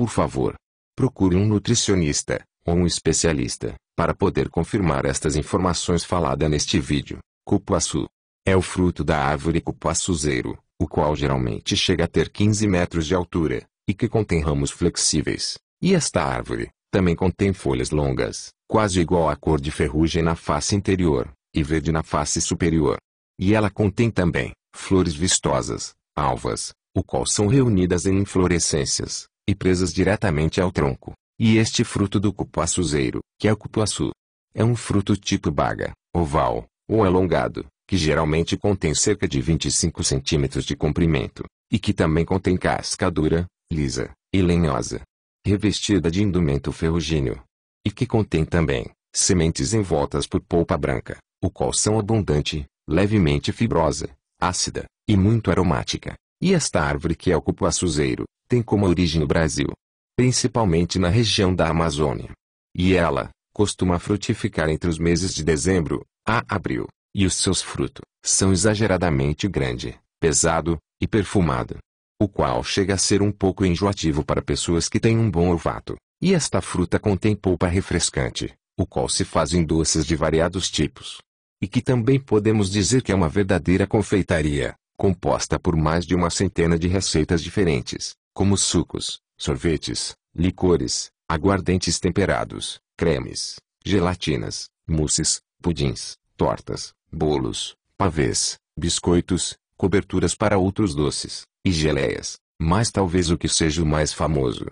Por favor, procure um nutricionista ou um especialista para poder confirmar estas informações faladas neste vídeo. Cupuaçu é o fruto da árvore cupuaçuzeiro, o qual geralmente chega a ter 15 metros de altura e que contém ramos flexíveis. E esta árvore também contém folhas longas, quase igual à cor de ferrugem na face interior e verde na face superior. E ela contém também flores vistosas, alvas, o qual são reunidas em inflorescências, e presas diretamente ao tronco. E este fruto do cupuaçuzeiro, que é o cupuaçu, é um fruto tipo baga, oval, ou alongado, que geralmente contém cerca de 25 centímetros de comprimento, e que também contém casca dura, lisa, e lenhosa, revestida de indumento ferrugíneo, e que contém também, sementes envoltas por polpa branca, o qual são abundante, levemente fibrosa, ácida, e muito aromática. E esta árvore que é o cupuaçuzeiro, tem como origem o Brasil, principalmente na região da Amazônia. E ela costuma frutificar entre os meses de dezembro a abril, e os seus frutos são exageradamente grande, pesado e perfumado, o qual chega a ser um pouco enjoativo para pessoas que têm um bom olfato. E esta fruta contém polpa refrescante, o qual se faz em doces de variados tipos. E que também podemos dizer que é uma verdadeira confeitaria, composta por mais de uma centena de receitas diferentes como sucos, sorvetes, licores, aguardentes temperados, cremes, gelatinas, mousses, pudins, tortas, bolos, pavês, biscoitos, coberturas para outros doces, e geleias, mas talvez o que seja o mais famoso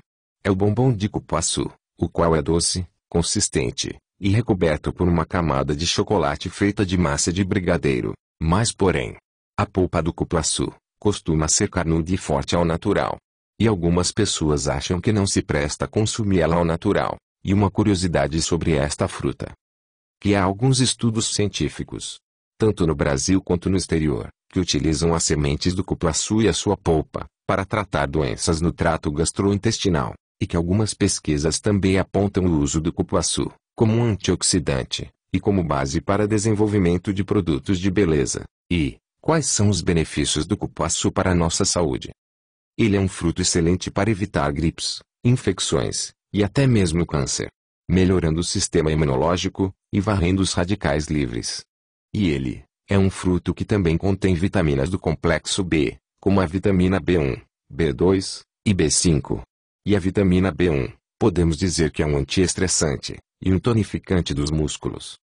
é o bombom de cupuaçu, o qual é doce, consistente, e recoberto por uma camada de chocolate feita de massa de brigadeiro, mas porém, a polpa do cupuaçu costuma ser carnuda e forte ao natural, e algumas pessoas acham que não se presta a consumir ela ao natural. E uma curiosidade sobre esta fruta. Que há alguns estudos científicos, tanto no Brasil quanto no exterior, que utilizam as sementes do cupuaçu e a sua polpa, para tratar doenças no trato gastrointestinal, e que algumas pesquisas também apontam o uso do cupuaçu, como um antioxidante, e como base para desenvolvimento de produtos de beleza. E, quais são os benefícios do cupuaçu para a nossa saúde? Ele é um fruto excelente para evitar gripes, infecções e até mesmo câncer, melhorando o sistema imunológico e varrendo os radicais livres. E ele é um fruto que também contém vitaminas do complexo B, como a vitamina B1, B2 e B5. E a vitamina B1, podemos dizer que é um antiestressante e um tonificante dos músculos.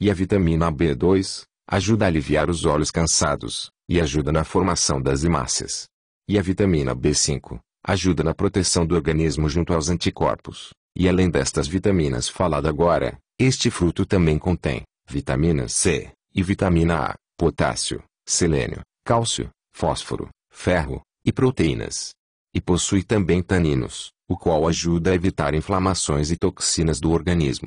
E a vitamina B2 ajuda a aliviar os olhos cansados e ajuda na formação das hemácias. E a vitamina B5 ajuda na proteção do organismo junto aos anticorpos. E além destas vitaminas falado agora, este fruto também contém vitamina C e vitamina A, potássio, selênio, cálcio, fósforo, ferro e proteínas. E possui também taninos, o qual ajuda a evitar inflamações e toxinas do organismo.